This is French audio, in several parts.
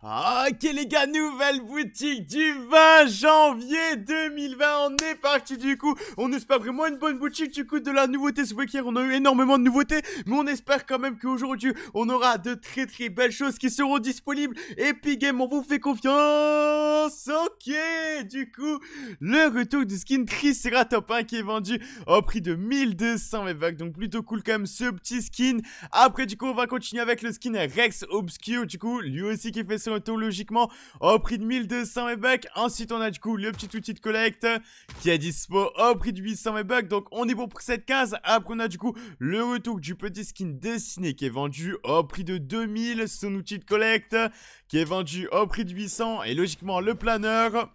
Ah, ok les gars, nouvelle boutique du 20 janvier 2020, on est parti du coup, on espère vraiment une bonne boutique du coup de la nouveauté, ce week-end on a eu énormément de nouveautés, mais on espère quand même qu'aujourd'hui on aura de très très belles choses qui seront disponibles, puis Game on vous fait confiance, ok du coup, le retour du skin Triceratop 1 hein, qui est vendu au prix de 1200 vagues donc plutôt cool quand même ce petit skin, après du coup on va continuer avec le skin Rex Obscure du coup, lui aussi qui fait son logiquement au prix de 1200 v Ensuite, on a du coup le petit outil de collecte qui est dispo au prix de 800 v Donc, on est bon pour cette case. Après, on a du coup le retour du petit skin dessiné qui est vendu au prix de 2000. Son outil de collecte qui est vendu au prix de 800 et logiquement le planeur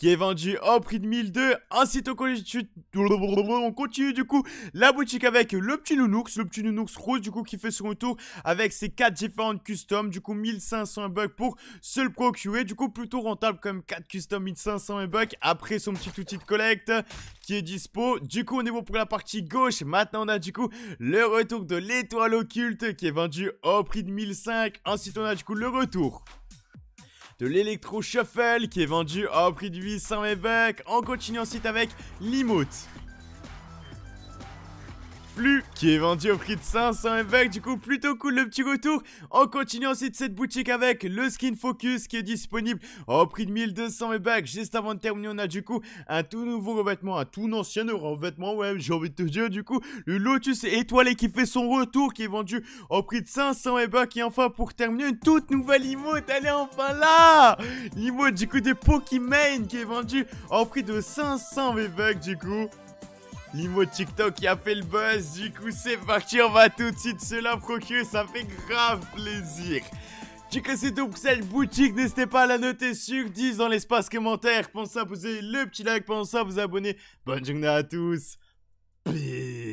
qui est vendu au prix de 1002. Ensuite, on continue, on continue du coup la boutique avec le petit Nounoux, le petit Nounoux rose du coup qui fait son retour avec ses 4 différentes customs. du coup 1500 bucks pour se le procurer, du coup plutôt rentable comme 4 customs 1500 bucks après son petit outil de collecte qui est dispo. Du coup, on est bon pour la partie gauche. Maintenant, on a du coup le retour de l'étoile occulte qui est vendu au prix de 1005. Ensuite, on a du coup le retour de l'électro shuffle qui est vendu au prix de 800 mecs. On continue ensuite avec l'emote qui est vendu au prix de 500 évêques, du coup plutôt cool le petit retour. On continue ensuite cette boutique avec le skin Focus qui est disponible au prix de 1200 évêques. Juste avant de terminer, on a du coup un tout nouveau revêtement, un tout ancien revêtement, ouais, j'ai envie de te dire, du coup, le Lotus étoilé qui fait son retour, qui est vendu au prix de 500 évêques. Et enfin, pour terminer, une toute nouvelle emote, elle est enfin là Limo du coup des Pokémon qui est vendu au prix de 500 évêques, du coup. L'imo TikTok qui a fait le buzz, du coup c'est parti, on va tout de suite se la procurer, ça fait grave plaisir du coup c'est tout pour cette boutique, n'hésitez pas à la noter sur 10 dans l'espace commentaire, pensez à poser le petit like, pensez à vous abonner, bonne journée à tous, peace